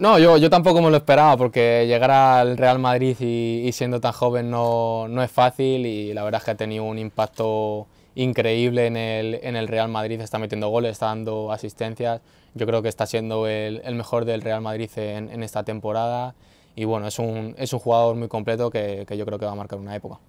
No, yo, tampoco me lo esperaba porque llegar al Real Madrid y, siendo tan joven no, es fácil y la verdad es que ha tenido un impacto increíble en el, en el Real Madrid, está metiendo goles, está dando asistencias, yo creo que está siendo el, mejor del Real Madrid en, esta temporada y bueno, es un, es un jugador muy completo que yo creo que va a marcar una época.